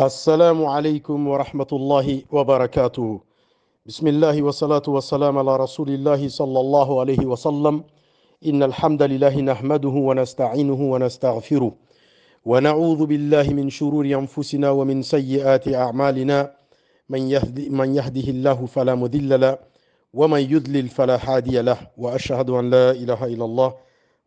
السلام عليكم ورحمة الله وبركاته بسم الله والصلاة والسلام على رسول الله صلى الله عليه وسلم إن الحمد لله نحمده ونستعينه ونستغفره ونعوذ بالله من شرور أنفسنا ومن سيئات أعمالنا من, يهدي من يهده الله فلا مذل له ومن يذلل فلا هادي له وأشهد أن لا إله إلا الله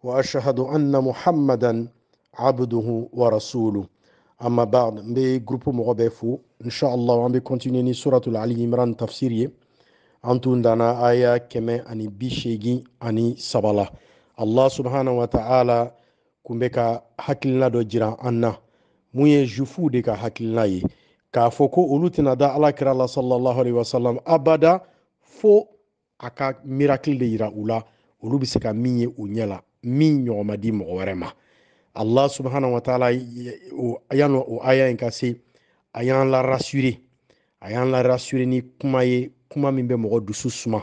وأشهد أن محمدا عبده ورسوله amma ba'd n be groupe mɔgɔ bɛɛ fo inshallah an be continue ni suratul ali imran tafsir ye an tun danna aya kɛmɛ ani bi seegin ani sabala allah subhanahu wa ta'ala kun be ka hakilina dɔ jira an na mun ye jufuw de ka hakilina ye k'a fɔ ko olu tɛna da alakira la salallahu alaihi wasalam abada fo a ka mirakili de yira u la olu be se ka min ye u ɲɛ la min ɲɔgɔn mɔgɔ wɛrɛ ma Allah subhanahu wa ta'ala yan o aya in ka se a y'an la rassure a y'an la rassure ni kuma ye kuma min bɛ mɔgɔ dusu suma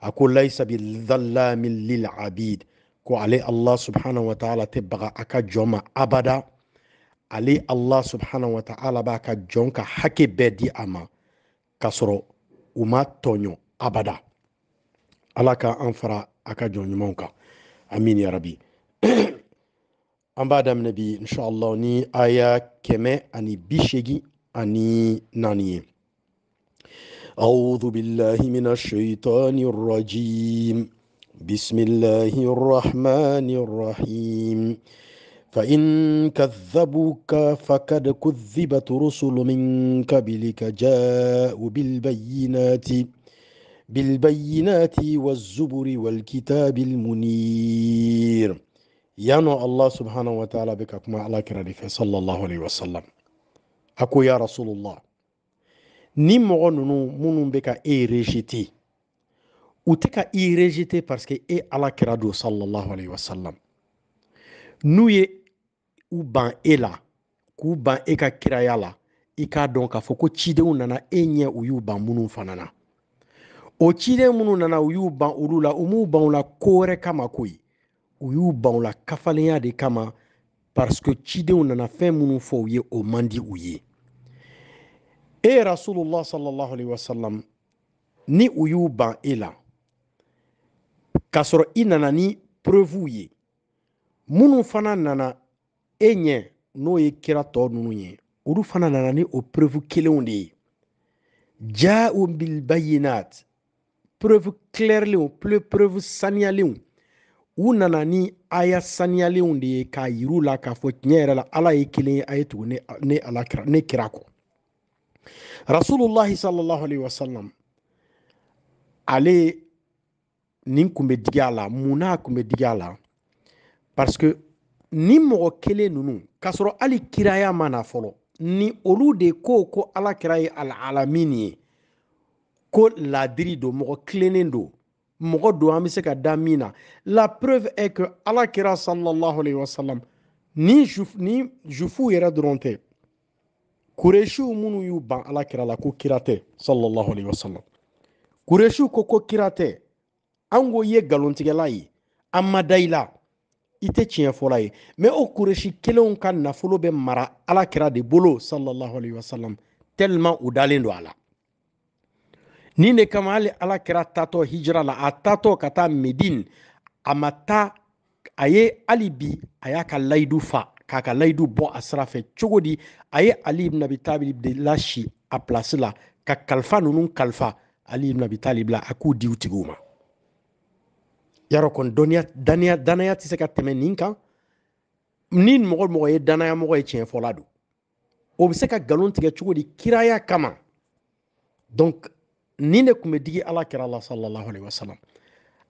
a ko laisa bi dhallamin lil abid ko ale Allah subhanahu wa ta'ala tɛ baga a ka jɔn ma abada ale Allah subhanahu wa ta'ala b'a ka jɔn ka hakɛ bɛɛ di a ma k'a sɔrɔ u ma tɔɲɔ abada ala ka an fara a ka jɔn ɲumanw kan amin ya rabi an b'a daminɛ bi inshallah ni aya kɛmɛ ani bi seegin ani naani ye أعوذ بالله من الشيطان الرجيم بسم الله الرحمن الرحيم فإن كذبوك فقد كذبت رسل من قبلك جاءوا بالبينات بالبينات والزبر والكتاب المنير yano allah subhanahu wa taala be ka kuma alakira de fɛ salallahu alaihi wasallam a ko ya rasulullah ni mɔgɔ nunu minnu be ka e rejete u tɛ ka i rejete parce que e alakira do salallahu alaihi wasallam n'u ye u ban e la k'u ban e ka kiraya la i k'a dɔn k'a fɔ ko cidenw nana e ɲɛ u y'u ban minnu fana na o ciden minnu nana u y'u ban olu la u m'u ban u la ko wɛrɛ kama koyi u y'u ban la kafalenya de kama parce que cidenw nana fɛn minnu fɔ u ye o mandi e rasulullah sallallahu alaihi sallam ni u y'u ban e la k'a sɔrɔ i nana ni ye fana nana e ɲɛ n'o ye kira tɔ ou ye olu fana nana ni o preuve kelenw bil bayinat preuve clairlenw preuve u nana ni aya saniyalenw de ye k'a yiru la k'a fɔ tiɲɛ yɛrɛ la ala ye kelen ye a ye tugu ne ala kira ne kira kɔ rasulullahi sallallahu alaihi wasallam ale nin kun bɛ digi a la mun n'a kun bɛ digi a la parce que ni mɔgɔ kelen ninnu k'a sɔrɔ hali kiraya ma na fɔlɔ ni olu de ko ko ala kira ye alalamin ye ko ladiri don mɔgɔ kilennen don mɔgɔ don an la preuve est que ala sallallahu alayhi wa sallam ni juf ni jufu ira dɔrɔn tɛ kuresiw minnu y'u ban la ko kira sallallahu alayhi wa sallam koko ko ko kira tɛ an ko i ye nkalontigɛla ye an ma da i mara ala de bolo sallallahu alayhi wa sallam tellement u dalen Ni ne kama hali ala kira tatɔ hijira la a tatɔ ka taa medine a ma taa a ye hali bi a y'a ka layidu fa k'a ka layidu bɔ a sira fɛ cogo di a ye ali ibn abi talib de lasi a pilasi la ka kalifa ninnu kalifa ali ibn abi talib la a k'u di u tigiw ma yarɔ kɔni dɔnniya danaya danaya tɛ se ka tɛmɛ nin kan ni mɔgɔ mɔgɔ ye danaya mɔgɔ ye tiɲɛ fɔla don o bɛ se ka galon tigɛ cogo di kiraya kama donc nin de kun bɛ digi ala kira la sallallahu alaihi wasallam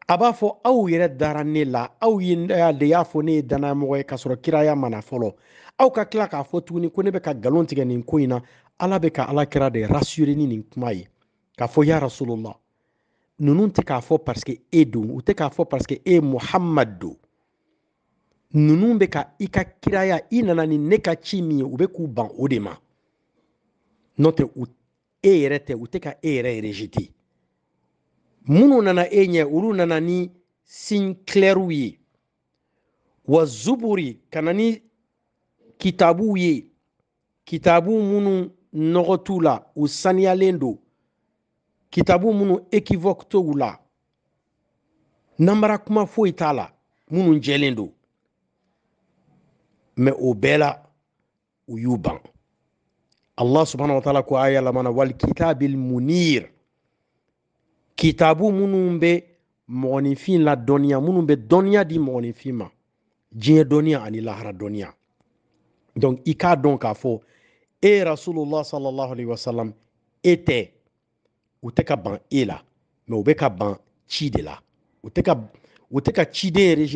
a b'a fɔ aw yɛrɛ dara ne la aw ye de y'a fɔ ne ye dannamɔgɔ ye ka sɔrɔ kiraya mana fɔlɔ aw ka kila k'a fɔ tuguni ko ne bɛ ka nkalon tigɛ nin ko in na ala bɛ ka ala kira de rasure ni nin kuma ye k'a fɔ ya rasulula ninnu tɛ k'a fɔ pariseke e don u tɛ k'a fɔ pariseke e muhamad don ninnu bɛ ka i ka kiraya i nana ni ne ka ci min ye u bɛ k'u ban o de ma nɔ u e yɛrɛ tɛ u tɛ ka e yɛrɛ rejete minnu nana e ɲɛ olu nana ni sin sinklɛriw ye wa zuburi ka na ni kitabuw ye kitabu minnu nɔgɔ la u saniyalen do kitabu minnu ekivoke la nanbara kuma foyi t'a la minnu jɛlen do mɛ o bɛɛ la u y'u ban allah subhanahu wa taala ko aya lamana kitabil munir kitabu munumbe la donia munumbe donia di mɔgɔninfin ma ani donc ika k'a e rasulullah sallallahu alaihi wasallam e tɛ u tɛ ka ban e la mɛ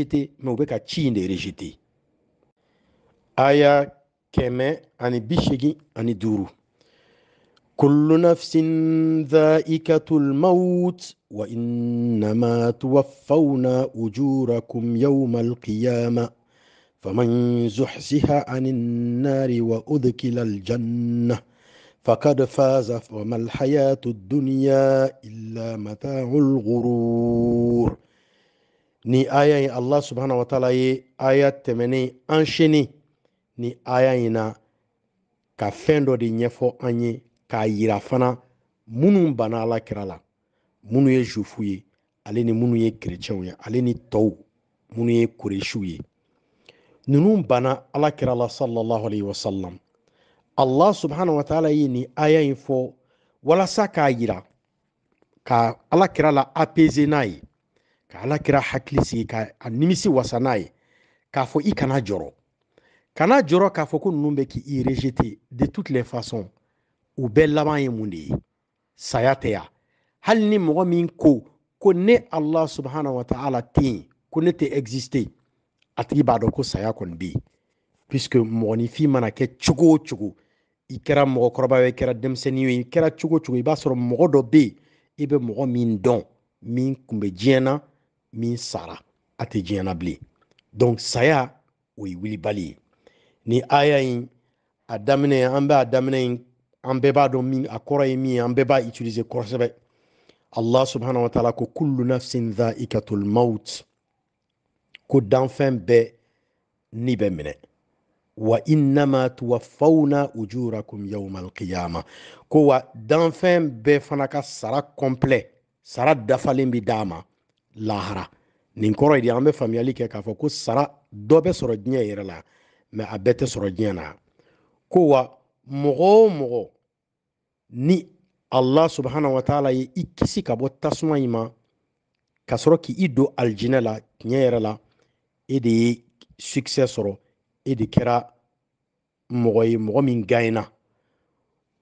de la aya kɛmɛ ani bi seegin ani duuru kullu nafsin dhaikatul maut wa innama tuwaffawna ujurakum yawma alqiyama faman zuhziha ani nnari wa udkila aljanna فقد فاز وما الحياة الدنيا إلا متاع الغرور ni aya ye allah subhanahu wa taala ye aya tɛmɛnen enchaîné ni aya in na ka fɛn dɔ de ɲɛfɔ an ye k'a yira fana minnu banna ala kira la minnu ye zufu ye ale ni minnu ye kerecɛnw ye ale ni tɔw minnu ye kuresiw ye ninnu banna ala kira la alayhi wa wasallam allah subhanahu wa ta'ala ye nin aya in fɔ walasa k'a yira ka ala kira la apeze n'a ye ka ala kira hakili sigi ka a nimisi wasa n'a ye k'a fɔ i kana jɔrɔ Kana juro k'a fɔ numbe ki de toutes les façons ou bel laban ye sayatea, Sayatea. ni mɔgɔ min ko ko Allah subhanahu wa taala ti, yen ko exister a ko saya bi. puisque mɔgɔninfin mana kɛ chugo chugo. i kera mɔgɔkɔrɔba ye i kɛra kera ye i min don min min sara a tɛ diɲɛ donc saya oui wili bali. ni aya in a daminɛ an bɛ a daminɛ in an bɛɛ b'a dɔn min a kɔrɔ ye min ye an bɛɛ b'a utilise kosɛbɛ allah subhanahu wa taala ko kullu nafsin dhaikatul maut ko danfɛn bɛɛ ni bɛ minɛ wa innama tuwaffawna ujurakum yawma alqiyama ko wa danfɛn bɛɛ fana ka sara kɔnpilɛ sara dafalen bi d'a ma lahara nin kɔrɔ ye di an bɛ faamuyali kɛ k'a fɔ ko sara dɔ bɛ sɔrɔ diɲɛ yɛrɛ la mɛ a bɛɛ tɛ sɔrɔ diɲɛ na ko wa mɔgɔ o mɔgɔ ni allah subhana wa taala ye i kisi ka bɔ tasuma in ma ka sɔrɔ k'i don alijinɛ la tiɲɛ yɛrɛ la e de ye sukisɛ sɔrɔ e de kɛra mɔgɔ ye mɔgɔ min gayina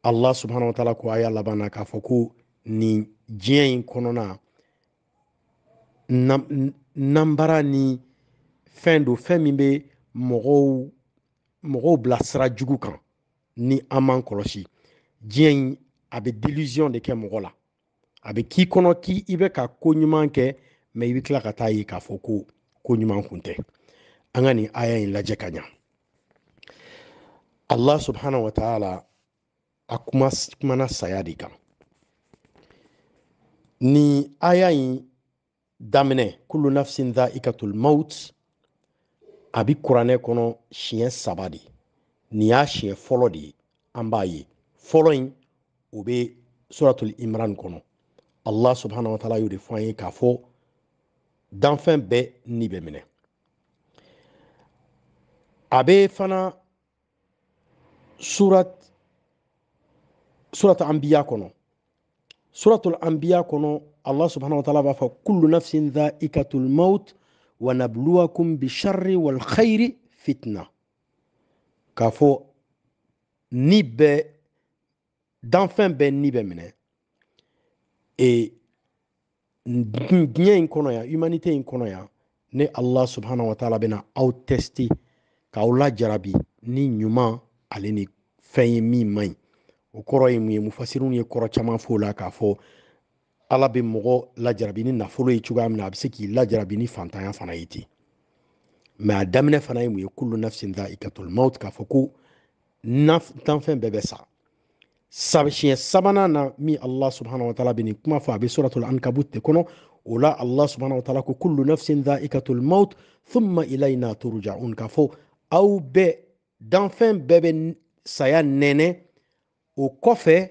allah subhana wa taala ko a y'a laban na k'a fɔ ko nin diɲɛ in kɔnɔna nanbara ni fɛn do fɛn min bɛ mɔgɔw mɔgɔw bila sira jugu kan ni an m'an kɔlɔsi diɲɛ in a bɛ delusion de kɛ mɔgɔ la a bɛ k'i kɔnɔ k'i i bɛ ka ko ɲuman kɛ mɛ i bɛ tila ka taa ye k'a fɔ ko ko ɲuman kun tɛ an ka nin aya in lajɛ ka ɲa allah subhanahu wa ta'ala a kuma kumana saya de kan ni aya in daminɛ kullu nafsin dhaikatul maut abi kurane kono shiye sabadi ni y'a shiye fɔlɔ de ye an in suratul imran kono allah subhanahu wa ta'ala yuri de kafo danfen be k'a ni fana surat surat anbiya kɔnɔ suratul anbiya kono allah subhanahu wa ta'ala b'a fɔ kullu nafsin dhaikatul maut ونبلوكم بالشر والخير فتنة كفو نيب دانفن بن نيب منه et diɲɛ in kɔnɔ yan humanité in kɔnɔ yan ni allah subhanahu wa taala bɛna aw testi k'aw lajarabi ni ɲuman ale ni fɛn ye min man ɲi o kɔrɔ ye mun ye mufasiriw ye kɔrɔ caman f'o la k'a fɔ ala bɛ mɔgɔ lajarabi ni nafolo ye cogoya min a bɛ se k'i lajarabi ni fantanya fana ye ten mɛ a daminɛ fana ye mun ye kulu nafsin da ikatolimaw k'a fɔ ko tanfɛn bɛɛ bɛ sa siɲɛ sabanan na min allah subhanahu wa taala bɛ kuma fɔ a bɛ suratul ankabut de kɔnɔ o la allah subhanahu wa ko kulu nafsin da ikatolimaw thumma ilayna turja'un k'a fɔ aw bɛɛ danfɛn bɛɛ bɛ saya nɛnɛ o kɔfɛ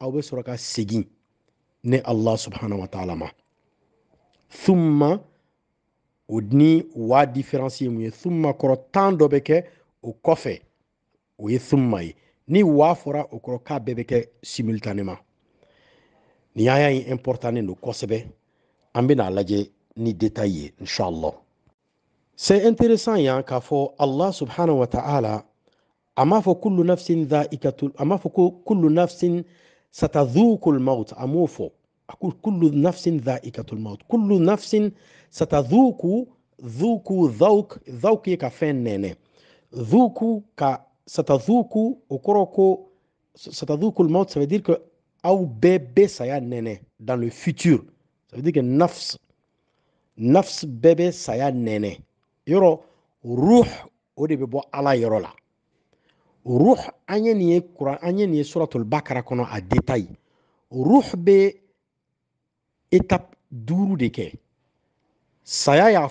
aw bɛ sɔrɔ ka segin ne allah subhanahu wa taala ma thumma o ni wa différence ye mun ye thumma kɔrɔ tan dɔ bɛ kɛ o kɔfɛ o ye thumma ye ni wa fɔra o kɔrɔ k'a bɛɛ bɛ kɛ simultanément nin y'a in importante don kosɛbɛ an bɛna a lajɛ ni détail ye inshallah c'est intéressant yan k'a fɔ allah subhanahu wa ta'ala a m'a fɔ kullu nafsin dhaikatul a m'a fɔ ko kullu nafsin ستذوق الموت أموفو أقول كل نفس ذائقة الموت كل نفس ستذوق ذوق ذوق ذوق كفين نيني ذوق ك ستذوق وكروكو ستذوق الموت ça veut dire que أو bébé سيا نيني dans le futur ça veut dire que نفس نفس bébé سيا نيني يرو روح ودي بيبو على يرو لا ruh an ye nin ye ni ye suratul bakara a detail ruh be étape duuru de ke. Sayaya y'a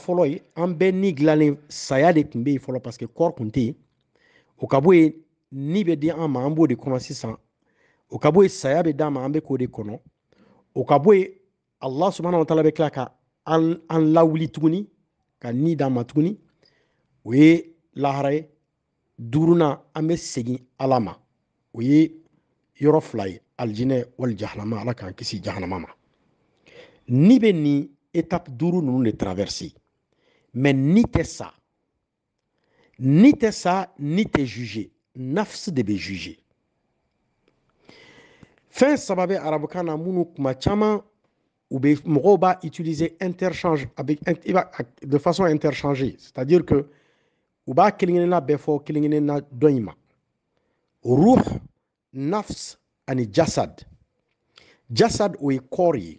ambe ni dilanlen sayade de parce que o ni di an de kɔnɔ sisan o ka bɔ de kono o allah subahana wa taala bɛ tila ka an an lawuli ni duurunan an bɛ alama, ala ma o ye yɔrɔ fila k'an kisi jahanama ni beni étape etape nous ne de traverse ni tɛ sa ni tɛ sa ni t'es juge nafsi de bɛ juge fɛn saba bɛ arabukan na minnu kuma caman u be mɔgɔw utiliser interchange de façon interchangée c'est à dire que u b'a kelen kelenna bɛɛ fɔ kelen kelenna dɔ ma ruh nafs ani jasad jasad o ye kɔɔri ye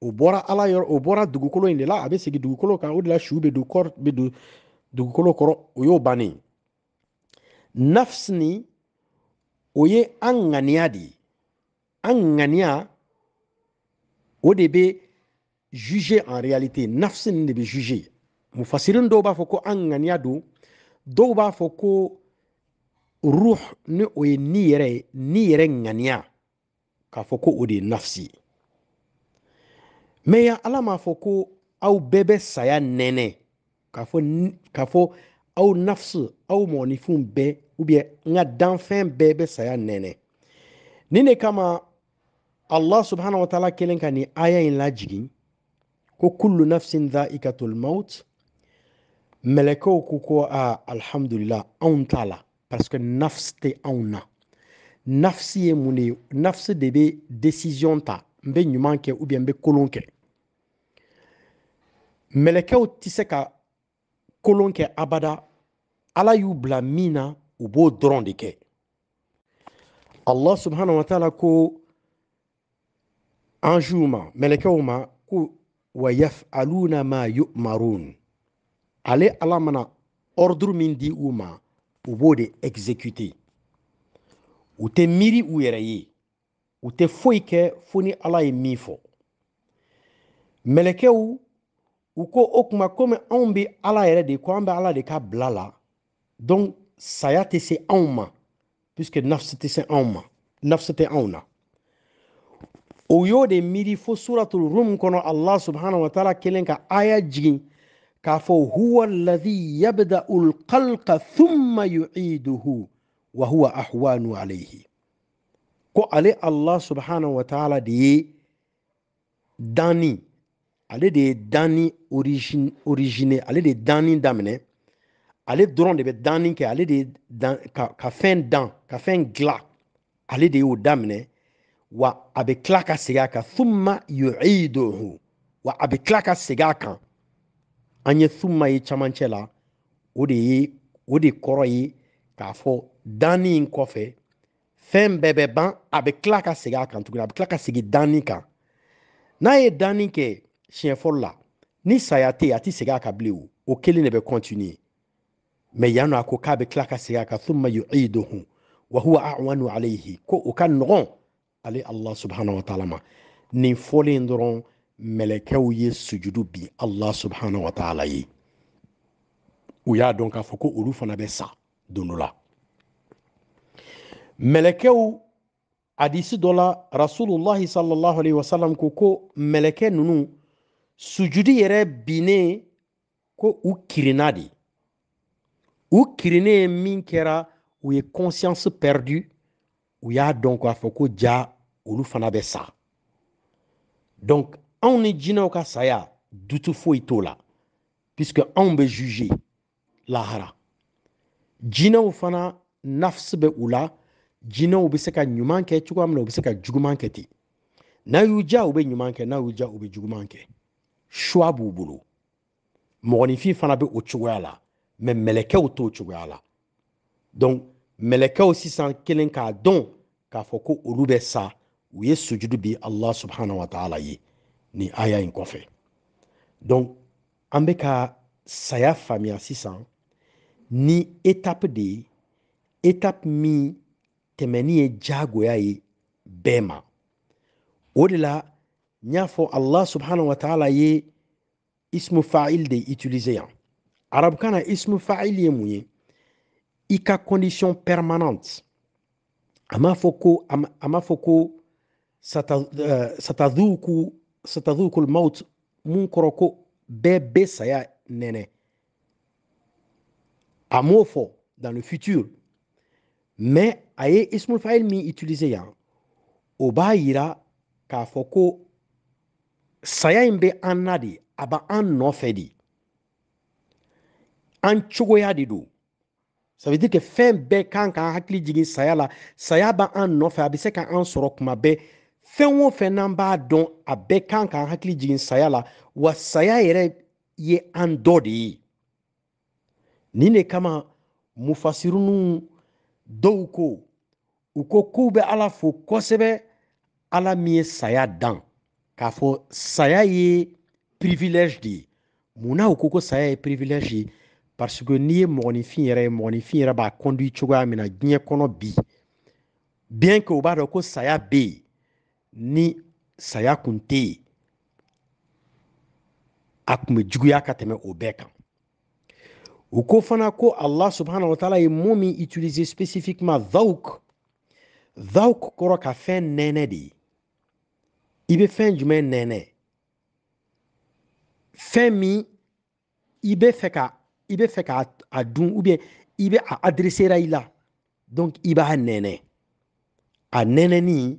o bɔra ala yɔrɔ o bɔra dugukolo in de la a bɛ segin dugukolo kan o de la su bɛ don kɔɔri bɛ don dugukolo kɔrɔ o y'o bannen nafs ni o ye an ŋaniya de ye an ŋaniya o de bɛ juger en réalité nafs ni de bɛ juger mufasirin dɔw b'a fɔ ko an ŋaniya don dɔw b'a fɔ ko ruh ni o ye ni yɛrɛ ni yɛrɛ ŋaniya k'a fɔ ko o de ye nafsi ye mɛ ala m'a fɔ ko aw bɛɛ bɛ saya nɛnɛ k'a fɔ aw nafsi aw mɔgɔninfinw bɛɛ ubiyɛn n ka danfɛn bɛɛ bɛ saya nɛnɛ nin de kama allah subhanahu wa taala kelen ka nin aya in lajigin ko kullu nafsin dhaikatul maut Mɛlɛkɛw ko ko aa ah, alihamudulila anw t'a la parce que nafsi tɛ anw na nafsi ye mun de ye nafsi de bɛ decision ta n bɛ ɲuman kɛ ou bien n bɛ kolon kɛ mɛlɛkɛw tɛ se ka kolon kɛ abada ala y'u bila min na u b'o dɔrɔn de kɛ Allah subhanahu wa ta'ala ko anjuw ma mɛlɛkɛw ma ko wa yaf'aluna ma yu'marun ale ala mana ordre min di ma ou de exécuter ou te miri ou yɛrɛ ou te tɛ founi ala ye min fɔ ou ou ko comme ala de ko ala de ka donc saya te se ma puisque se te se anma, ma nafsi tɛ anw y'o de miri fo suratul rum kono allah subhanahu wa taala Kelenka aya كافو هو الذي يبدا القلق ثم يعيده وهو احوان عليه كو علي الله سبحانه وتعالى دي داني علي دي داني اوريجين اوريجيني علي دي داني دامني علي درون دي داني كي علي دي دان كافين دان كافين غلا علي دي ودامني وابي كلاكا سيغاكا ثم يعيده وابي كلاكا سيغاكا an ye thumma ye camancɛ la o de ye o de kɔrɔ ye k'a fɔ danni in kɔfɛ fɛn bɛɛ bɛ ban a bɛ tila ka segin a kan tuguni a bɛ tila ka segin danni kan n'a ye danni kɛ siɲɛ fɔlɔ la ni saya tɛ yen a tɛ segin a kan bilen o o kelen de bɛ kɔntiniye mɛ yannɔ a ko k'a bɛ tila ka segin a kan thumma yu'iduhu wa huwa a'wanu alayhi ko o ka nɔgɔn ale allah subhanahu wa taala ma nin fɔlen dɔrɔn mɛlɛkɛw ye sujudu bi allah subhanahu wa ta'ala ye u y'a donc k'a fɔ ko sa Rasulullah rasulullahi sallallahu alaihi wasallam ko ko mɛlɛkɛ ninnu sujudi bine ko u di de u min ye conscience perdue Ou y'a donc k'a ja donc anw ni jinɛw ka saya dutu foyi t'o la puisque anw bɛ juge lahara jinɛw fana nafsi bɛ u la jinɛw bɛ se ka ɲuman kɛ cogoya min na u bɛ se ka juguman kɛ ten n'a y'u ja u bɛ ɲuman kɛ n'a y'u ja u bɛ juguman kɛ suwa b'u bolo mɔgɔninfin fana bɛ o cogoya la mɛ mɛlɛkɛw t'o cogoya la donc mɛlɛkɛw sisan kelen k'a dɔn k'a fɔ ko olu bɛ sa u ye sujudu bi allah subhanahu wa ta'ala ye ni aya in kɔfɛ donc an bɛ ka ni etape de ye etape min tɛmɛni ye diyagoya ye bɛɛ de la allah subhanahu wa taala ye ismu fa'il de utiliser yan na ismu fa'il ye mun ye condition permanente a m'a fɔ ko a euh, satadhuku lmaut mun kɔrɔ ko bɛɛ bɛ saya nɛnɛ a m'o fɔ dans le futur mais a ye ismul fail min utilise yan o b'a yira k'a fɔ ko saya yi bɛ an na de a ba an nɔfɛ de an cogoya de do ça veut dire que fɛn bɛɛ kan k'an hakili jigin saya la saya an nɔfɛ a bɛ se ka an sɔrɔ kuma bɛɛ fɛn o fɛn n'an b'a dɔn a bɛɛ kan k'an hakili jigin saya la wa saya yɛrɛ ye an dɔ de ye nin de kama mufasirunu dɔw ko u ko k'u bɛ ala fo kosɛbɛ ala min ye saya dan k'a fɔ saya ye privilɛge de ye munna u ko ko saya ye privilɛge ye parce que n'i ye mɔgɔninfin yɛrɛ ye mɔgɔninfin yɛrɛ b'a conduit cogoya min na diɲɛ kɔnɔ bi bien que u b'a dɔn ko saya bɛ yen ni saya kun tɛ yen a kun bɛ juguya ka tɛmɛ o bɛɛ kan u ko fana ko allah subhanahu wa taala ye mot min utiliser spécifiquement dhauk dhauk kɔrɔ ka fɛn nɛnɛ de ye i bɛ fɛn jumɛn nɛnɛ fɛn min i bɛ fɛ ka i bɛ fɛ ka a dun ou bien i bɛ a adressera i la donc i b'a nɛnɛ a ni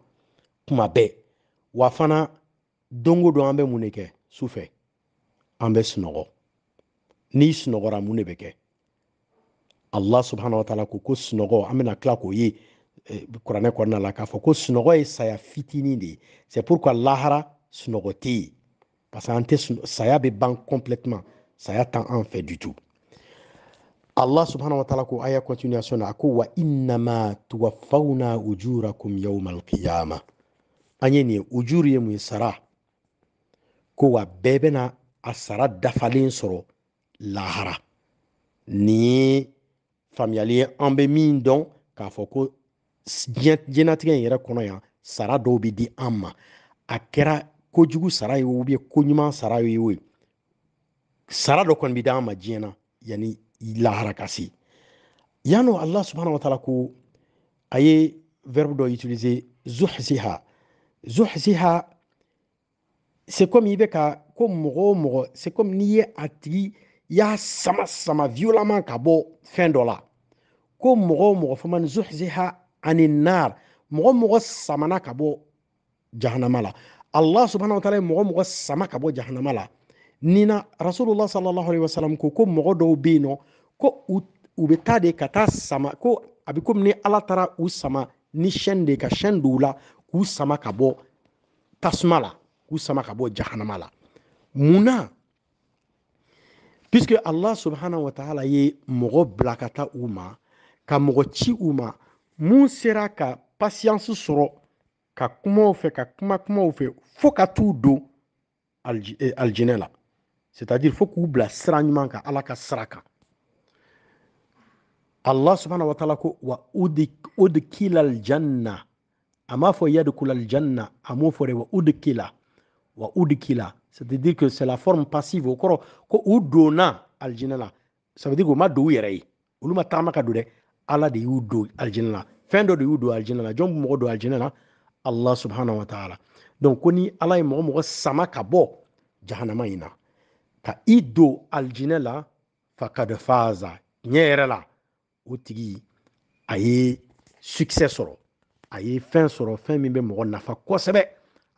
kuma bɛɛ wa fana don don an bɛ mun de kɛ sufɛ an bɛ sunɔgɔ n'i sunɔgɔra mun de bɛ kɛ allah subhanahu wa taala ko ko sunɔgɔ an bɛna tila k'o ye kuranɛ kɔnɔna la k'a fɔ ko sunɔgɔ ye saya fitinin de ye c'est pourquoi lahara sunɔgɔ tɛ yen parce que an tɛ saya bɛ ban complètement saya t'an an fɛ du tout allah subhanahu wa taala ko aya continuation na a ko wa innama tuwaffawna ujurakum yawma alqiyama an ye nin ye ujuru ye mun ye sara ko wa bɛɛ bɛna a sara dafalen sɔrɔ lahara nin ye faamuyali ye an bɛ min dɔn k'a fɔ ko diɲɛnatigɛ in yɛrɛ kɔnɔ yan sara dɔw bɛ di an ma a kɛra kojugu sara ye o koɲuman sara ye o ye sara dɔ kɔni bɛ di an ma diɲɛ na yanni lahara ka se yann'o ala subahana wa taala ko a ye dɔ utiliser zuhziha zuhziha c'est comme i bɛ ka ko mɔgɔ o mɔgɔ c'est comme n'i ye a tigi y'a sama sama violemment ka bɔ fɛn dɔ la ko mɔgɔ o mɔgɔ faman zuhziha ani nar mɔgɔ mɔgɔ samana ka bɔ jahanama la allah subhanahu wa taala ye mɔgɔ mɔgɔ sama ka bɔ jahanama la nina rasulullah sallallahu alaihi wasallam ko ko mɔgɔ dɔw bɛ yen nɔ ko u u bɛ taa de ka taa sama ko a bɛ komi ni ala taara u sama ni sɛn de ka sɛn don u la k'u sama ka bɔ tasuma la k'u sama ka bɔ jahanama la munna puisque allah subhanahu wa taala ye mɔgɔ bila ka taa u ma ka mɔgɔ ci u ma mun sera ka pasiyansi sɔrɔ ka kumaw fɛ ka kuma kumaw fɛ fo ka t'u don alijinɛ eh, la c'est à dire fo k'u bila sira ɲuman kan ala ka sira kan allah subhanahu wa taala ko wa udkila aljanna ama fɔ yadkhulal janna a m'o fɔ dɛ wa udkila wa udkila c'est dire que c'est la forme passive o kɔrɔ ko u donna la ça veut dire que ma don u yɛrɛ ma tagama ka don dɛ ala de y'u don la fɛn dɔ de y'u don la jɔn bɛ mɔgɔ don la allah subhanahu wa ta'ala donc ko ni ala ye mɔgɔ mɔgɔ sama ka bɔ jahanama in na ka i don la fakad faza tiɲɛ la o tigi succès sɔrɔ a ye fɛn sɔrɔ fɛn min bɛ mɔgɔ nafa kosɛbɛ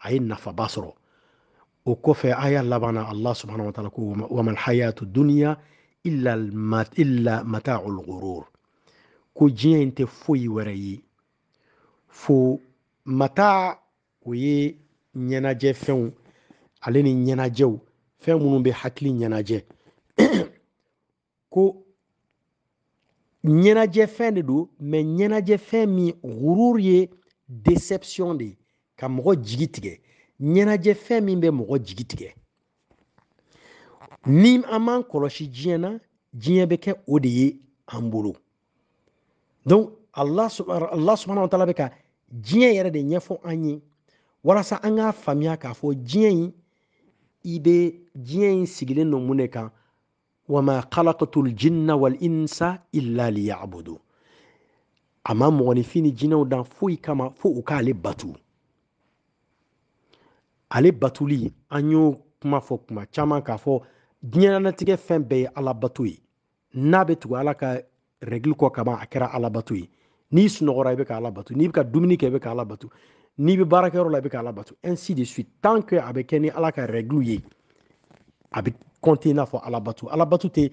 a ye nafaba sɔrɔ o kɔfɛ a y'a laban na allah subhanahu wa taala ko wamal hayatu duniya illa mata'ul ghurur ko diɲɛ in tɛ foyi wɛrɛ ye fo mata o ye ɲɛnajɛ fɛnw ale ni ɲɛnajɛw fɛn minnu bɛ hakili ɲɛnajɛ ko ɲɛnajɛfɛn de do mɛ ɲɛnajɛfɛn min gurur ye deception de ye ka mɔgɔ jigi tigɛ ɲɛnajɛfɛn min bɛ mɔgɔ jigi tigɛ ni an m'an kɔlɔsi diɲɛ na diɲɛ bɛ kɛ o de ye an bolo donc allah subhanahu wa taala bɛ ka diɲɛ yɛrɛ de ɲɛfɔ an ye walasa an k'a faamuya k'a fɔ diɲɛ in i bɛ diɲɛ in sigilen don mun de kan وما خلقت الجن والانس الا ليعبدوا اما مونيفيني جنو دان فوي كما فو كالي باتو علي باتو لي انيو كما فو كما تشاما كافو دينا نتيجه فين بي على باتوي نابت ولا كا ريغل كو كما اكرا على باتوي ني سنغورا بك على باتوي ني بك دومينيك بك على باتوي ني بي لا بك على باتوي انسي دي سويت تانك ابيكني على كا ريغلو ابي kɔnte i n'a fɔ alabato alabato tɛ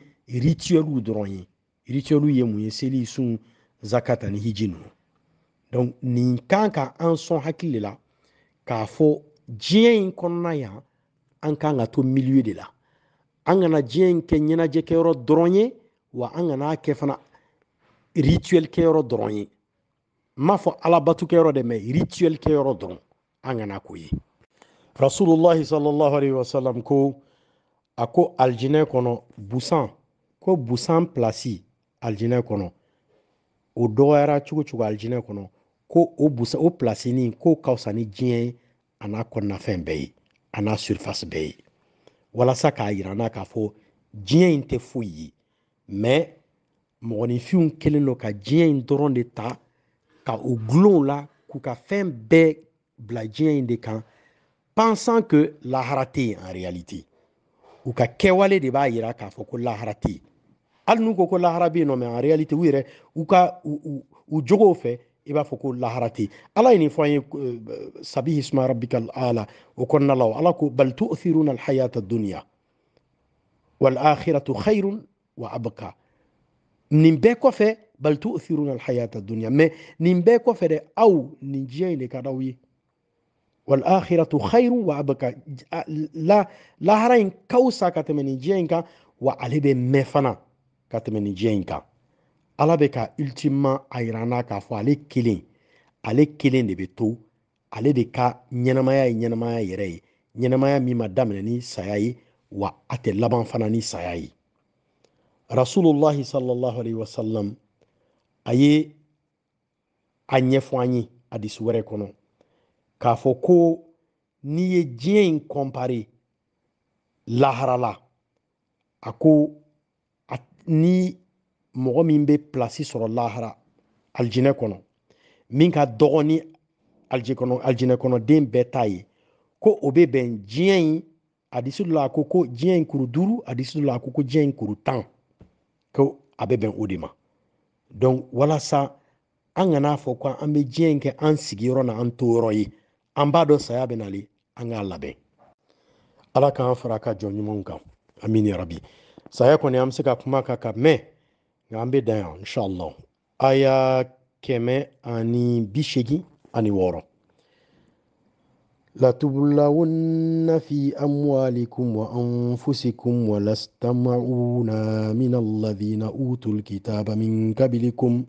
rituɛliw dɔrɔn ye rituɛliw ye mun ye seli sun zakata ni hiji ninnu donc nin kan ka an sɔn hakili de la k'a fɔ diɲɛ in kɔnɔna yan an kan ka to milieu de la an kana diɲɛ in kɛ ɲɛnajɛkɛyɔrɔ dɔrɔn ye wa an kan'a kɛ fana rituel kɛyɔrɔ dɔrɔn ye n m'a fɔ alabatu kɛyɔrɔ dɛ mɛ rituel kɛyɔrɔ dɔrɔn an kana k'o ye rasulillahi sallallahu alaihi wasallam ko a ko kono busan ko busan Plasi, alijinɛ kono o dɔgɔyara cogo cogo alijinɛ ko o busan o ni k'o kausa ni diɲɛ anako n'a kɔnɔnafɛn bɛɛ a n'a surifasi bɛɛ ye walasa k'a yira k'a fɔ diɲɛ in ka ta ka la k'u ka pensant que la en réalité u ka kɛwale de b'a yira k'a fɔ ko lahara tɛ yen hali n'u ko ko lahara bɛ yen nɔ mɛ en réalité u yɛrɛ u ka u jogow fɛ i b'a fɔ ko lahara tɛ yen ala ye nin fɔ an ye euh, sabi hisma rabbika ala o kɔnɔna la ala ko bal tu'thiruna alhayata dunya wal akhiratu khayrun wa abqa nin bɛɛ kɔfɛ bal tu'thiruna alhayata dunya mɛ nin bɛɛ kɔfɛ dɛ aw nin diɲɛ in de ka d'aw ye والآخرة خير وأبقى لا لا هرين كوسا كاتمني جينكا وعليب مفنا كاتمني جينكا على بكا إلتما أيرانا كافو عليك كيلين عليك كيلين دي بتو علي دي كا نينمايا نينمايا يري نينمايا ميما دامنني سياي وأتي لبان فناني سياي رسول الله صلى الله عليه وسلم أي أنيفواني أديس وريكونو k'a fɔ ko n'i ye diɲɛ in kɔnpare laharala a ko ni mɔgɔ min bɛ plasi sɔrɔ lahara alijinɛ kɔnɔ min ka dɔgɔ ni alijinɛ kɔnɔden bɛɛ ta ye ko o bɛ bɛn diɲɛ in hadisi dɔ la a ko ko diɲɛ in kuru duuru hadisi dɔ la a ko ko diɲɛ in kuru tan ko a bɛ bɛn o de ma walasa an kana fɔ ko an bɛ diɲɛ in kɛ an sigiyɔrɔ na an to yɔrɔ ye an b'a dɔn saya bɛ nali an k'a labɛn ala k'an fara ka jɔn ɲumanw kan amin yarabi saya kɔni an bɛ se ka kuma ka ka mɛn nka an dan inshallah aya kɛmɛ ani bi ani wɔɔrɔ لتبلون في أموالكم وأنفسكم ولستمعون من الذين أوتوا الكتاب من قبلكم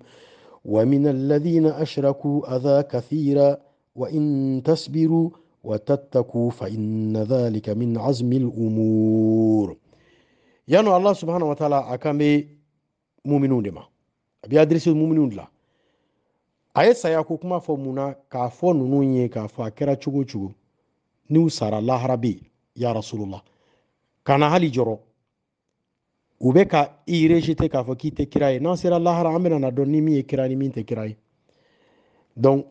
ومن الذين أشركوا أذى كثيرا وإن تصبروا وتتقوا فإن ذلك من عزم الأمور yano allah subhanahu wa taala a kan be muminu de ma a ye saya kuma fɔ mun na k'a fɔ nunu ye k'a fɔ a kɛra cogo cogo n'u sara lahara be ya rasulullah kana hali jɔrɔ u bɛ ka i rejete k'a fɔ k'i tɛ kira ye n'an sera lahara an bena dɔn ni min ye kira ni min tɛ kira ye donc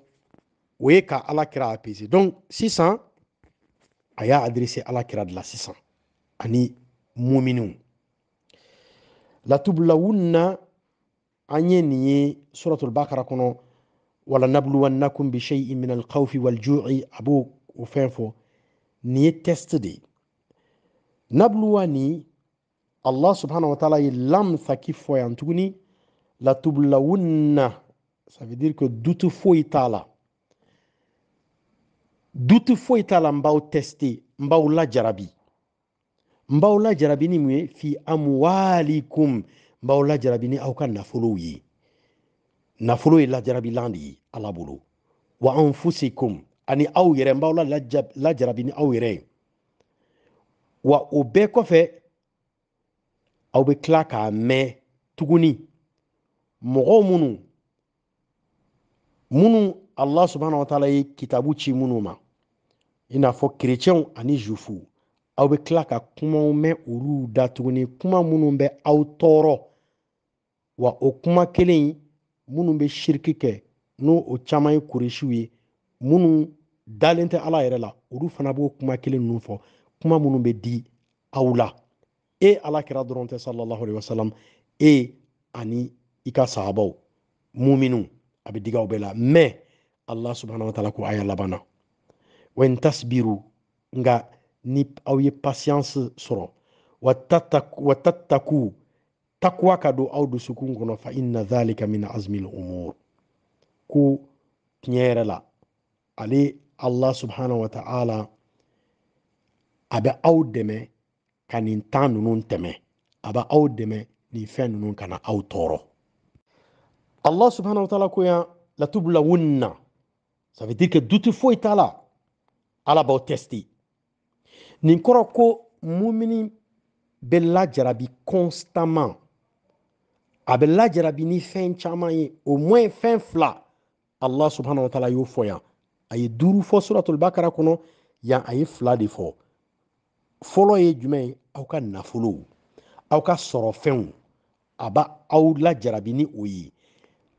Weka Alakira apaisé. Donc 600, aya adressé Alakira de la 600. Ani muminun. La tublawunna anye niye suratul bakara kono wala nabluwannakum bi shay'in min al-khawfi wal-ju'i abu o fɛn fɔ nin ye test de ye nabluwa ni allah subhanahu wa taala ye lamsaki fɔ yan tuguni latublawunna ça veut dire que doute foyi t'a la dutu foyi t'a la n b'aw teste n b'aw lajarabi n b'aw lajarabi ni mun ye fi amwalikum n b'aw lajarabi ni aw ka nafolow ye nafolo ye lajarabilan de ye ala bolo wa anfusikum ani aw yɛrɛ n b'aw la lajarabi ni aw yɛrɛ ye wa o bɛɛ kɔfɛ aw bɛ tila k'a mɛn tuguni mɔgɔ minnu minnu allah subhanahu wa taala ye kitabu ci minnu ma i n'a fɔ kerecɛnw ani zufuw aw bɛ tila ka kumaw mɛn olu da tuguni kuma minnu bɛ aw tɔɔrɔ wa o kuma kelen minnu bɛ siriki kɛ n'o o caman ye kuresiw ye minnu dalen tɛ ala yɛrɛ la olu fana b'o kuma kelen ninnu fɔ kuma minnu bɛ di aw la e ala kɛra dɔrɔn tɛ sallallahu alaihi wasallam e ani i ka sahabaw muminu a bɛ digi aw bɛɛ la mɛ ala subahana wa taala ko aya laban na وان تصبروا نغا نيب او يي باسيانس سورو وتتكو تقوى كدو او دو سكون كنا فان ذلك من عزم الامور كو تنيرا علي الله سبحانه وتعالى ابي او دمي كان انتان نون تمي ابي او دمي ني فن نون كان او تورو الله سبحانه وتعالى كويا لا تبلون ça veut dire que doute faut ala b'aw teste nin kɔrɔ ko mumini bɛ lajarabi constamment a bɛ lajarabi ni fɛn caman ye au moins fɛn fila allah subhanahu wa taala y'o fɔ yan a ye duuru fɔ suratul kɔnɔ yan a ye fila de fɔ fɔlɔ ye jumɛn ye aw ka nafolow aw ka sɔrɔfɛnw a ba aw lajarabi ni o ye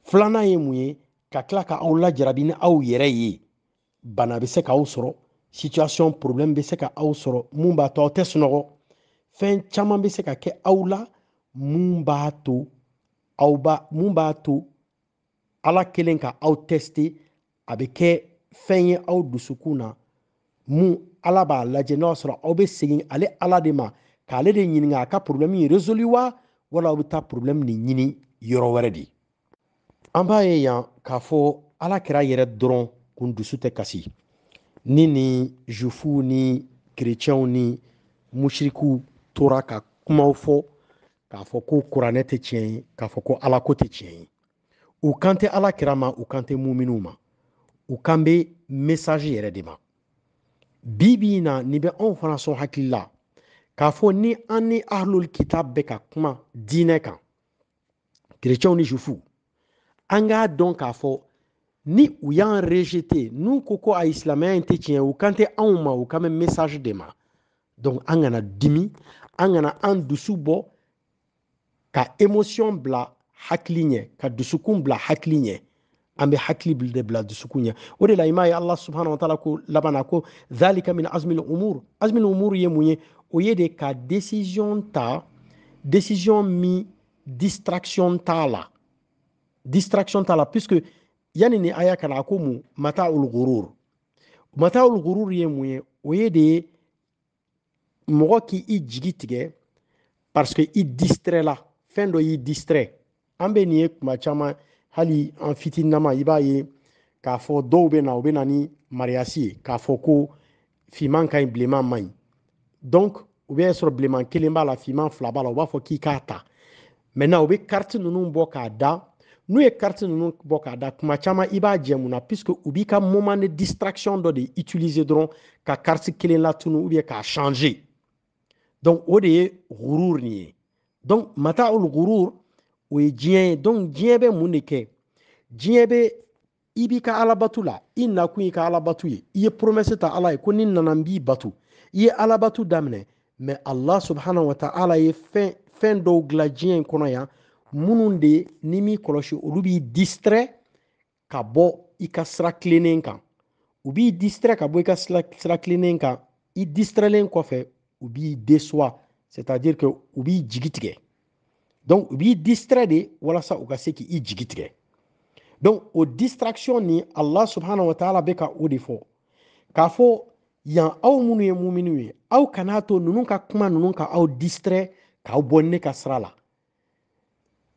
filanan ye mun ye ka tila ka aw lajarabi ni aw yɛrɛ ye bana bɛ se k'aw sɔrɔ situation problème bɛ se ka aw sɔrɔ mun b'a to aw tɛ sunɔgɔ fɛn caman bɛ se ka kɛ aw la mun b'a to aw ba mun b'a to ala kelen ka aw teste a bɛ kɛ fɛn ye aw dusukun na mun ala b'a lajɛ n'o y'a sɔrɔ aw bɛ segin ale ala de ma k'ale de ɲininka a ka problème in résolu wa wala aw bɛ taa problème nin ɲini yɔrɔ wɛrɛ de an b'a ye yan k'a fɔ ala kɛra yɛrɛ dɔrɔn kun dusu tɛ kasi ni jufuw ni kerecɛnw ni musirikiw tora ka kumaw fɔ k'a fɔ ko kuranɛ tɛ tiɲɛ ye k'a fɔ ko ala ko tɛ tiɲɛ ye u kan tɛ ala kira ma u kan tɛ muminiw ma u kan bɛ mesaji yɛrɛ de ma bi bi na nin bɛ anw fana sɔn hakili la k'a fɔ ni an ni ahlul kitab bɛ ka kuma diinɛ kan kerecɛnw ni jufu an k'a dɔn k'a fɔ ni u y'an rejete nous ko a silamɛya in tɛ tiɲɛ u kan tɛ anw ma u de ma donc angana kana dimi angana kana an dusu ka emosiyɔn bla hakili ɲɛ ka dusukun bila hakili ɲɛ an bɛ hakili de bla dusukun ɲɛ o de la i m'a ye subhanahu wa taala ko laban na ko zalika min azmil umur azmil umur ye mun de ka décision ta décision mi distraction t'a la distraction t'a la puisque yani ni aya kana a ko mu mataul gurur mataul gurur ye muye oye o de mɔgɔ k'i jigi tigɛ parce que i distrɛla fɛn dɔ y'i distrɛ an bɛ nin ye kuma caman hali an fitininama i b'a ye k'a fɔ dɔw bɛ na u bɛ na ni mariyasi ye k'a fɔ ko finman ka ɲi bilenman man ɲi donc u bɛ sɔrɔ bilenman kelen b'a la finman fila b'a la u b'a fɔ k'i k'a ta maintenant u bɛ kariti ninnu bɔ k'a da n'u ye kariti ninnu bɔ k'a da kuma caman i b'a jɛ mun puisque u b'i ka moment de distraction dɔ de utiliser dɔrɔn ka kariti kelen latunu ubiyɛn k'a changer donc o de ye ghurur nin ye donc mata ul ghurur o ye diɲɛ ye donc diɲɛ bɛ mun de kɛ diɲɛ bɛ i b'i ka alabatu la i nakun y'i ka alabatu ye i ye promesse ta ala ye ko ni nana n b'i batu i ye alabatu daminɛ mais allah subhanahu wa ta'ala ye fɛn fɛn dɔw dilan diɲɛ in kɔnɔ yan minnu nimi ni m'i kɔlɔsi olu b'i distrɛ ka bɔ i ka sira kilennen kan ka bɔ i ka sira c'est à dire que u b'i donc u b'i de walasa u ka se donc au distraction ni allah subhanahu wa taala bɛ ka o de fɔ k'a fɔ yan aw minnu ye ye aw kan'a to ninnu ka kuma ninnu ka aw distrɛ ka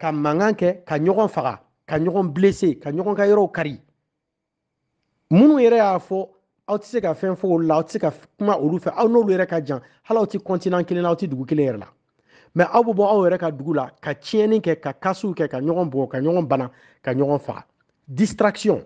ka mankan kɛ ka ɲɔgɔn faga ka ɲɔgɔn blese ka ɲɔgɔn ka yɔrɔw kari minnu yɛrɛ y'a fɔ aw tɛ se ka fɛn fɔ olu la aw tɛ se ka kuma olu fɛ aw n'olu yɛrɛ ka jan hali aw tɛ kɔntinan kelen na aw tɛ dugu kelen yɛrɛ la mɛ aw bɛ bɔ aw yɛrɛ ka dugu la ka tiɲɛni kɛ ka kasiw kɛ ka ɲɔgɔn bugɔ ka ɲɔgɔn bana ka ɲɔgɔn faga distraction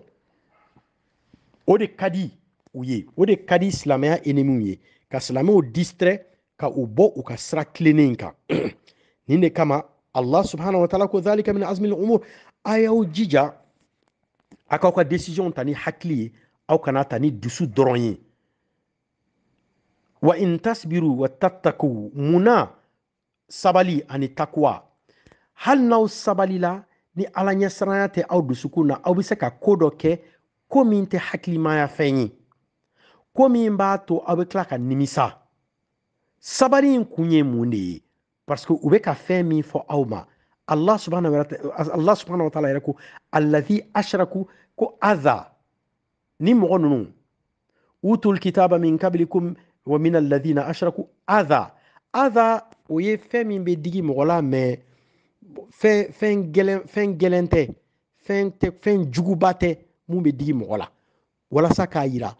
o de ka di u ye o de ka di silamɛya enemiw ye ka silamɛw distrɛ ka u bɔ u ka sira tilennen kan nin de kama Allah subhanahu wa ta'ala ko dhalika min azmi al-umur ayaw jija akaw ka décision ta ni hakili ye aw kana ta ni dusu dɔrɔn ye wa in tasbiru wa tattaku muna sabali ani takwa hali n'aw sabalila ni ala ɲɛsiranya tɛ aw dusukun na aw be se ka koo dɔ kɛ ko min tɛ hakilimaya fɛn ye ko min b'a to aw be tila ka nimisa sabari in kun ye mun de ye parce que u bɛ ka fɛn min fɔ aw ma allah subhanahu wa ta'ala allah subhanahu wa ta'ala yɛrɛ ko allazi ashraku ko aza ni mɔgɔ nunu utul kitaba min kablikum wa min alladhina ashraku aza aza o ye fɛn min bɛ digi mɔgɔ la mais fɛn fɛn gɛlɛn fɛn tɛ fɛn juguba tɛ mun bɛ digi mɔgɔ la walasa k'a yira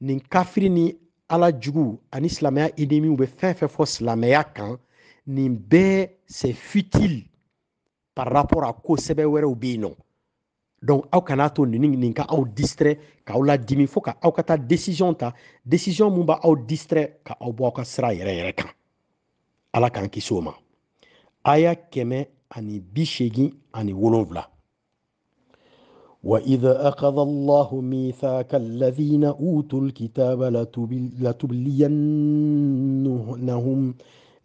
nin kafiri ni ala jugu ani silamɛya ennemis bɛ fɛn fɛn fɔ silamɛya kan nin bɛɛ c'est futile par rapport à ko sɛbɛn wɛrɛw bɛ yen nɔ donc aw kana to nin nin ka aw distrait k'aw ladimi fo ka aw ka taa décision ta décision mumba aw distre ka aw bɔ aw ka sira yɛrɛ yɛrɛ kan ala k'an kisi o ma aya kɛmɛ ani bi seegin ani wolonfila وإذا أخذ الله ميثاق الذين أوتوا الكتاب لتبلينهم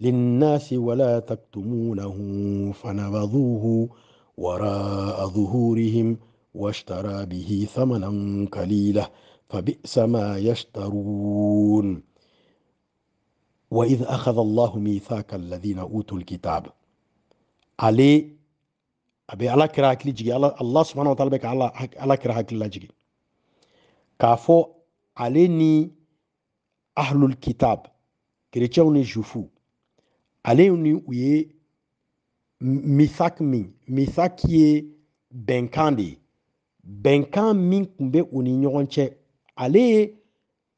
للناس ولا تكتمونه فنبذوه وراء ظهورهم واشترى به ثمنا قليلا فبئس ما يشترون وإذ أخذ الله ميثاق الذين أوتوا الكتاب علي أبي على كراك لجي الله سبحانه وتعالى بك على على كراك لجي كافو عليني أهل الكتاب كريتشوني جفو ale ni u ye misak min misak ye bɛnkan de ye bɛnkan min tun bɛ u ni ɲɔgɔn cɛ ale ye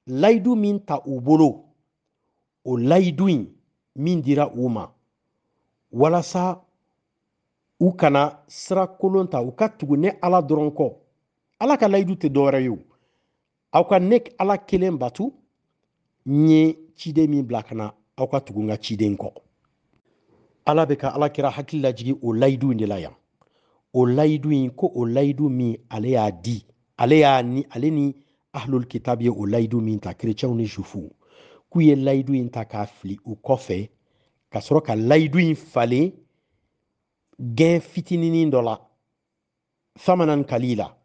layidu min ta u bolo o layidu in min dira u ma walasa u kana sira kolon ta u ka tugu ne ala dɔrɔn kɔ ala ka layidu tɛ dɔwɛrɛ ye aw ka ne ala kelen batu n ye ciden min bila ka na aw ka tugu n ka ciden kɔ ala bɛ ka alakira hakili lajigi o layidu de la yan o layidu in ko o layidu min ale y'a di ale y'a ni ale ni ahlul kitab ye o layidu min ta kerecɛnw ni zufuw k'u ye layidu in ta k'a fili u kɔfɛ ka sɔrɔ ka layidu in falen gɛn fitininin dɔ la thamanan kalila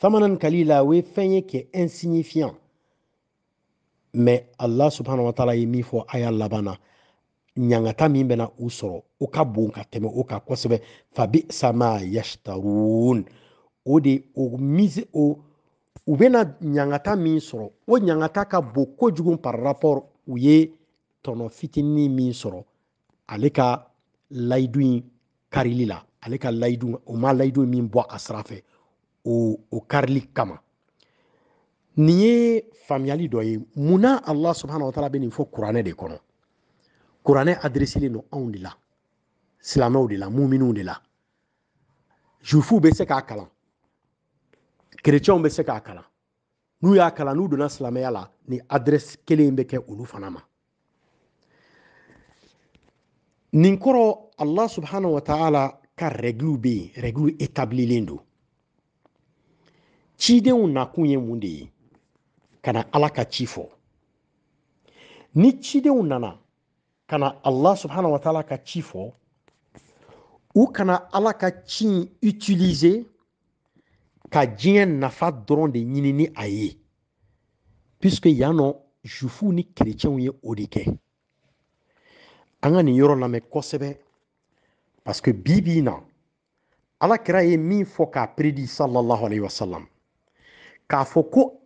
thamanan kalila o ye fɛn ye kɛ insignifiant mais allah subhanahu wa taala ye min fɔ aya laban na nyangata min bɛna u sɔrɔ o ka bon ka tɛmɛ o kan kosɛbɛ fabi sama yashtarun o de o mise o u bɛna ɲangata min sɔrɔ o ɲangata ka bon kojugu par rapport u ye tɔnɔ fitinin min sɔrɔ ale ka layidu in karili la ale ka layidu o ma layidu min bɔ a sira fɛ o o karili kama nin ye faamuyali dɔ ye munna allah subhanahu wa taala bɛ nin fɔ kuranɛ de kɔnɔ kuranɛ adiresilen don anw de la silamɛw de la muminiw de la zufuw be se k'a kalan kerecɛnw be se k'a kalan n'u y'a kalan n'u donna silamɛya la ni adrɛsi kelen bɛ kɛ olu fana ma nin kɔrɔ allah subhanahu wa ta'ala ka rɛgiw be yen rɛgiw etablilen don cidenw nakun ye mun de ye ka na ala ka ci fɔ ni cidenw nana kana allah subhanahu wa taala ka ci fɔ u kana ala ka ci in utilize ka diɲɛ nafa dɔrɔn de ɲini ni a ye puisque yan nɔ jufuw ni kerecɛnw ye o de kɛ an ka nin yɔrɔ lamɛn kosɛbɛ parce que bi bi na ala kɛra ye min fɔ k'a peredi sallallahu alaihi wasallam k'a fɔ ko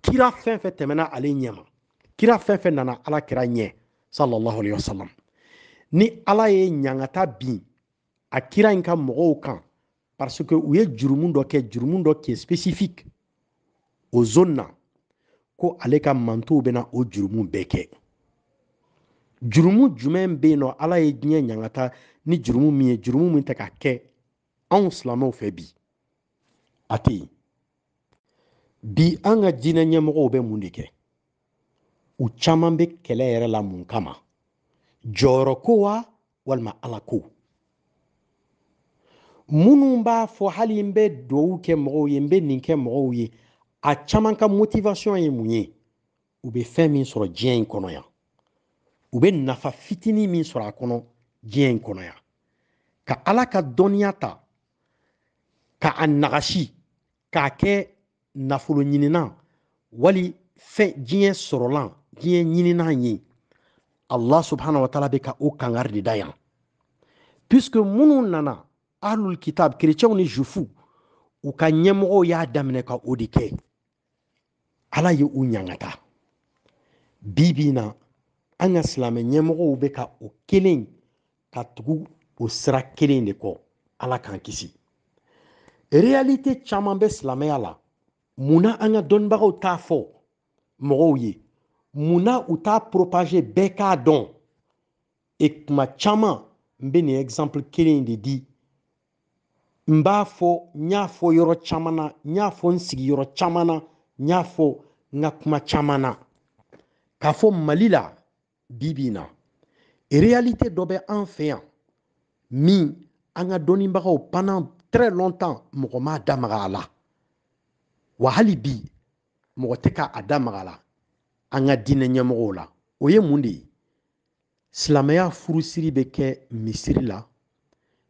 kira fɛn fɛn tɛmɛna ale ɲɛma kira fɛn fɛn nana ala kɛra ɲɛ sallallahu alaihi wasallam ni ala ye ɲagata bin a kira in ka mɔgɔw kan parce que u ye jurumu dɔ kɛ jurumu dɔ qui spécifique o zone na ko ale ka mantow bena o jurumu bɛɛ kɛ jurumu jumɛn be nɔ ala ye diɲɛ ɲagata ni jurumu min ye jurumu min tɛ ka kɛ anw silamaw fɛ bi a tɛ yen bi an ka diinɛ ɲɛmɔgɔw bɛ mun de kɛ u caman bɛ kɛlɛ yɛrɛ la mun kama jɔyɔrɔ ko wa walima ala ko minnu b'a fɔ hali n bɛ dugawu kɛ mɔgɔw ye n bɛ nin kɛ mɔgɔw ye a caman ka motivation ye mun ye u bɛ fɛn min sɔrɔ diɲɛ in kɔnɔ yan u bɛ nafa fitinin min sɔrɔ a kɔnɔ diɲɛ in kɔnɔ yan ka ala ka dɔnniya ta ka a nagasi k'a kɛ nafolo ɲinina wali fɛn diɲɛ sɔrɔlan diɲɛ ɲinina ye allah subhanahu wa taala bɛ ka o kangari de da yan puisque minnu nana alul kitab kerecɛnw ni jufu u ka ɲɛmɔgɔw y'a daminɛ ka o de kɛ ala ye u ɲangata bi na an ka silamɛ ɲɛmɔgɔw bɛ ka o kelen ka tugu o sira kelen de kɔ ala k'an kisi realite caman bɛ silamɛya la munna an ka dɔnnibagaw t'a fɔ mɔgɔw ye Muna uta t'a propage Beka don kumachama e kuma exemple kelen de di Mba fo yoro fo yoro tchamana na yoro tchamana fɔ na nyafo e na malila réalité dobe bɛ pendant très longtemps mokoma m'a la wa bi an ka diinɛ ɲɛmɔgɔw la o ye mun de ye silamɛya furusiri bɛ kɛ misiri la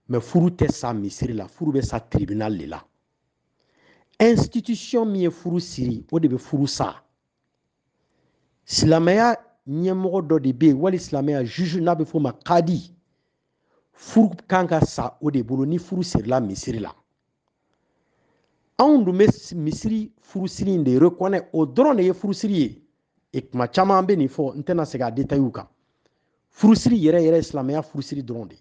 mɛ furu tɛ sa misiri la furu bɛ sa tribunal de la institution min ye furu siri o de bɛ furu sa silamɛya ɲɛmɔgɔ dɔ de bɛ yen wali silamɛya juge n'a bɛ f'o ma kadi furu kan ka sa o de bolo ni furu sirila misiri la anw dun bɛ misiri furusiri in de reconnaître o dɔrɔn de ye furusiri ye E kuma caman bɛ nin fɔ n tɛna segin a detayiw kan furusiri yɛrɛ yɛrɛ silamɛya furusiri dɔrɔn de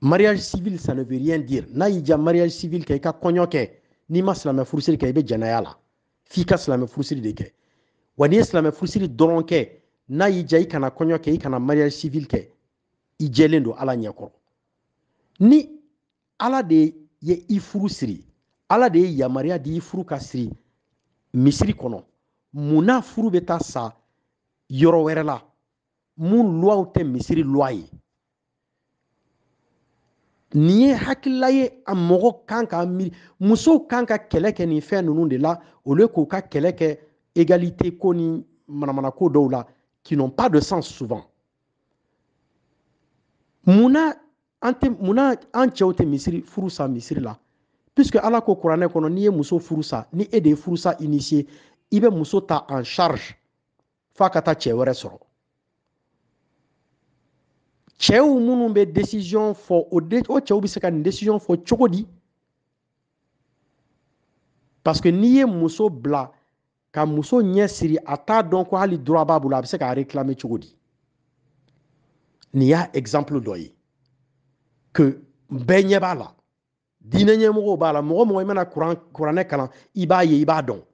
mariage civil ça ne veut rien dire n'a y'i diya mariage civil kɛ i ka kɔɲɔ kɛ n'i ma silamɛ furusiri kɛ i bɛ jɛnɛya la f'i ka silamɛ furusiri de kɛ wa n'i ye silamɛ furusiri dɔrɔn kɛ n'a y'i diya i kana kɔɲɔ kɛ i kana mariage civil kɛ i jɛlen don ala ɲɛkɔrɔ ni ala de ye i furu siri ala de ye yamaruya di i furu ka siri misiri kɔnɔ Mouna furu bɛ sa yɔrɔ la mun misiri luwa ye nin ye hakilila ye a kanka kan ni miiri musow de la au lieu k'u ka égalité ko manamanako la qui n'ont pas de sens souvent Mouna an tɛ munna misiri furu misiri la puisque ala ko kuranɛ kɔnɔ n'i muso ni e de ye i bɛ en charge f'a ka taa cɛ wɛrɛ sɔrɔ cɛw minnu bɛ décision fɔ o cɛw ka décision parce que n'i muso bila ka muso siri a t'a dɔn ko hali droit b'a bolo a bɛ exemple que bɛɛ ɲɛ b'a la diinɛ ɲɛmɔgɔw b'a la mɔgɔ mɔgɔ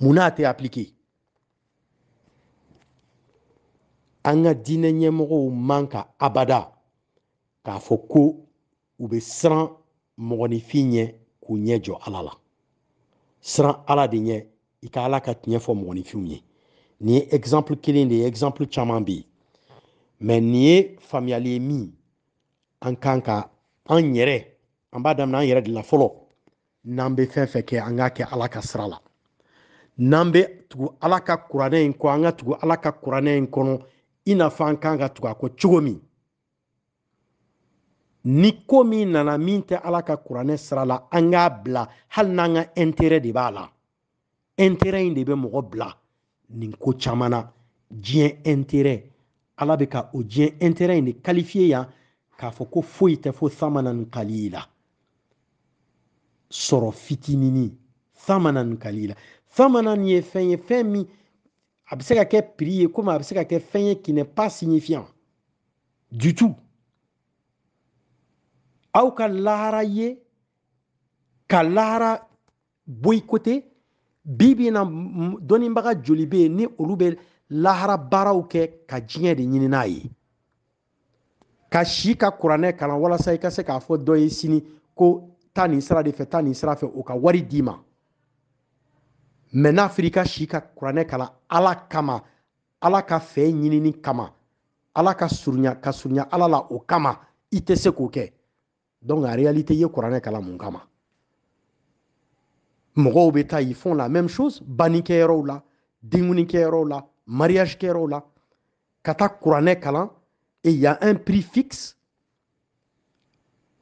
mun n'a tɛ appliqué anga ka diinɛ ɲɛmɔgɔw man ka abada k'a fɔ ko u bɛ siran mɔgɔninfin ɲɛ k'u ɲɛ alala ala la siran ala de ɲɛ i ala ka tiɲɛ fɔ mɔgɔninfinw ye exemple kelen exemple caman bɛ yen mɛ nin ye faamuyali ye min an kan ka an yɛrɛ an daminɛ an yɛrɛ de la fɔlɔ n'an bɛ fɛn fɛn kɛ an k'a kɛ ala la n'an bɛ tugu ala ka kuranɛ in kɔ an ka tugu ala ka kuranɛ in kɔnɔ i n'a fɔ an kan ka tugu a kɔ cogo min ni ko min nana min tɛ ala ka kuranɛ sira la an k'a bila hali n'an ka ɛntɛrɛ de b'a la ɛntɛrɛ in de bɛ mɔgɔ bila nin ko caman na diɲɛ ɛntɛrɛ ala bɛ ka o diɲɛ ɛntɛrɛ in de kalifiye yan k'a fɔ ko foyi tɛ fo samanan kali la sɔrɔ fitinini samanan kali Femme mana Abseka ye fɛn ye fɛn min a qui n'est pas signifiant du tout Au ka lahara ye ka lahara boycotter na dɔnnibaga joli bɛ ni olu lahara ka de nyini Kashika ka shika kala se k'a sini ko tani sara de fɛ taa o wari dima. mɛ n'a fɔra i ka si ka kuranɛ kalan ala kama ala ka fɛ ɲinini kama ala ka surunya ka surunya ala la o kama i tɛ se k'o kɛ donc en réalité ye kuranɛ kala mun kama mɔgɔw bɛ taa ils font la même chose bannikɛyɔrɔw la denkunkɛyɔrɔw la mariage kɛyɔrɔw la ka taa kuranɛ kalan et il y a un prix fixe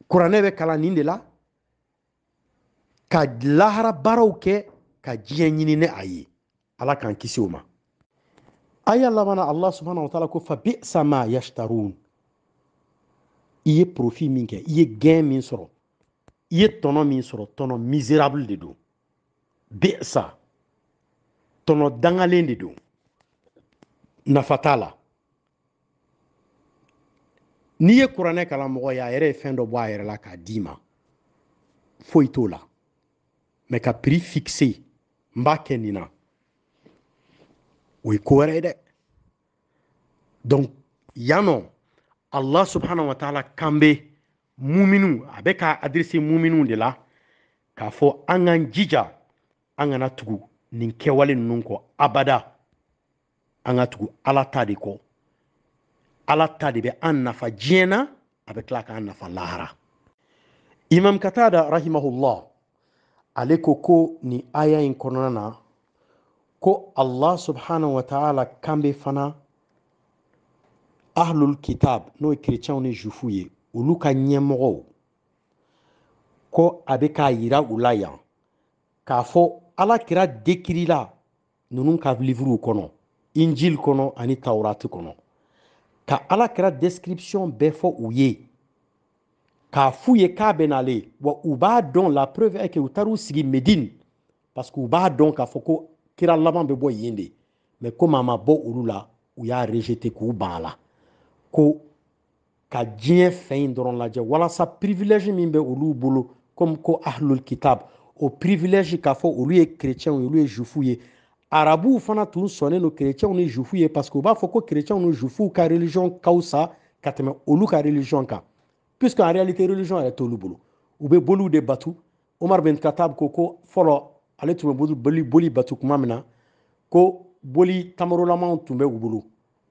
kuranɛ bɛ kalan nin de la ka lahara baaraw kɛ ka diɲɛ ɲini ni a ye ala k'an kisi o ma a y'a allah subhanahu wa ko fa bi sama yashtarun i ye profit min kɛ i ye gain min sɔrɔ i ye tɔnɔ min sɔrɔ tɔnɔ misérable de don bi sa tɔnɔ dangalen de don nafa t'a la n'i ye kuranɛ kalan mɔgɔ ye a yɛrɛ ye fɛn dɔ bɔ a yɛrɛ la k'a d'i ma foyi t'o la mɛ ka prix fixe n b'a kɛ nin o ye ko wɛrɛ ye dɛ donc yan allah subhanahu wa taala kan bɛ muminu a bɛ ka adrese muminu de la k'a fɔ an k'an jija an kana tugu nin kɛwale nunu kɔ abada an ka tugu ala ta de kɔ ala ta de bɛ an nafa diɲɛ na a bɛ tila k'an nafa lahara imam katada rahimahullah ale ko ni aya in konana ko allah subhanahu wa ta'ala kan fana ahlul kitab n'o ye kerecɛnw ni zufu ye ko a k'a yira u la ala kira dekirila nunu ka injil kono ani ka ala kira description befo fɔ k'a f'u k'a bɛ ben ale wa u la preuve est que u taar'u sigi Medine parce que u b'a dɔn kira laban bɛ bɔ de mais komi a ma bɔ olu y'a rejeté k'u ban a la ko ka diɲɛ fɛn in privilège min bɛ comme ko ahlul kitab o privilège k'a fɔ olu ye chrétiens ye olu ye juifs ye arabuw fana tun sɔnnen don chrétiens ni juifs parce que u b'a fɔ ko ka religion ka fisa ka religion puisqu'en réalité religion yɛrɛ t'olu bolo Ou bɛ boliw de Batou, Omar bin katab Koko, foro allez ale tun bɛ boli boli batu kuma ko boli tamarolamaw tun bɛ u bolo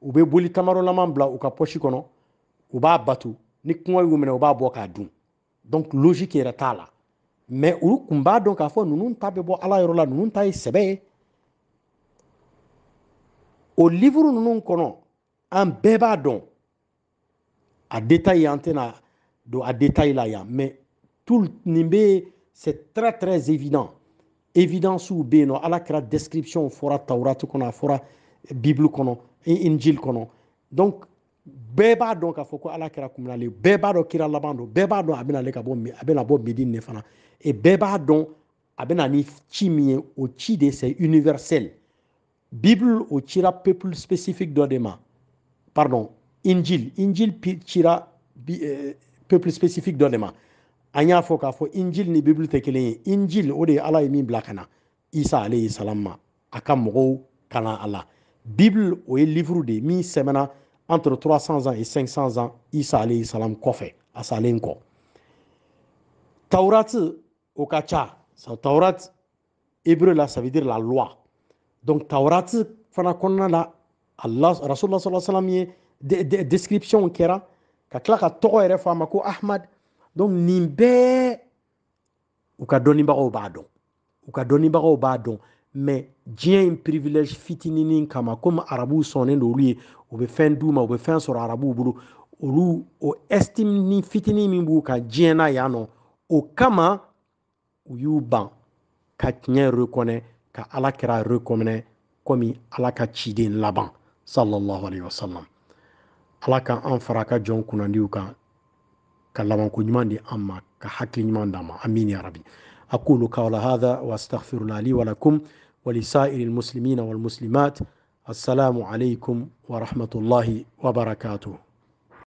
Ou bɛ boli tamarolama bla u ka pɔsi kɔnɔ u b'a batu ni kɔngɔ y'u minɛ b'a dun donc logique est t'a mais ou tun donc, dɔn nous n'ont pas ta bɛ bɔ ala yɔrɔ la ninnu ta ye livre nous n'ont an un bébé dɔn a détailler an à détail-là, ya. mais tout le c'est très très évident. Évidence sous bien, à la description, fora Taurat, a fora Bible, qu'on a, Injil, qu'on Donc, beba donc a foko ala kra beba laban beba de c'est universel bible o ra peuple spécifique de pardon injil injil cira euh, peuple spécifique dɔ de ma y'a injil ni bible te kelen injil ode de ye ala isa alayhi salam ma a ka mɔgɔw kalan livre de mi, semana entre 300 ans et 500 ans isa alayhi salam kɔfɛ a salen ko Taurat, o hébreu là ça veut dire la loi donc Taurat fana konna la allah rasulullah sallallahu alayhi wasallam description kera. ka tila ka tɔgɔ yɛrɛ fɔ a ma ko ahmad donc nin bɛɛ u ka dɔnnibagaw b'a dɔn u ka dɔnnibagaw b'a dɔn mɛ diɲɛ in privilège fitininin kama komi arabuw sɔnnen do olu ye u bɛ fɛn d'u ma u bɛ fɛn sɔrɔ arabuw bolo olu o estime ni fitinin min b'u kan diɲɛ na yan nɔ o kama u y'u ban ka tiɲɛ reconnaît ka ala kɛra reconnaît komi ala ka ciden laban sallallahu alaihi wasallam ala ka an fara ka jɔn kunnandiw kan ka labanko ɲuman di an ma ka hakili ɲuman d'an ma amin ya rabi aqulu qawla hadha wa astaghfirullah li wa lakum wa lisairi almuslimina walmuslimat assalamu alaikum wa rahmatullahi wa barakatuh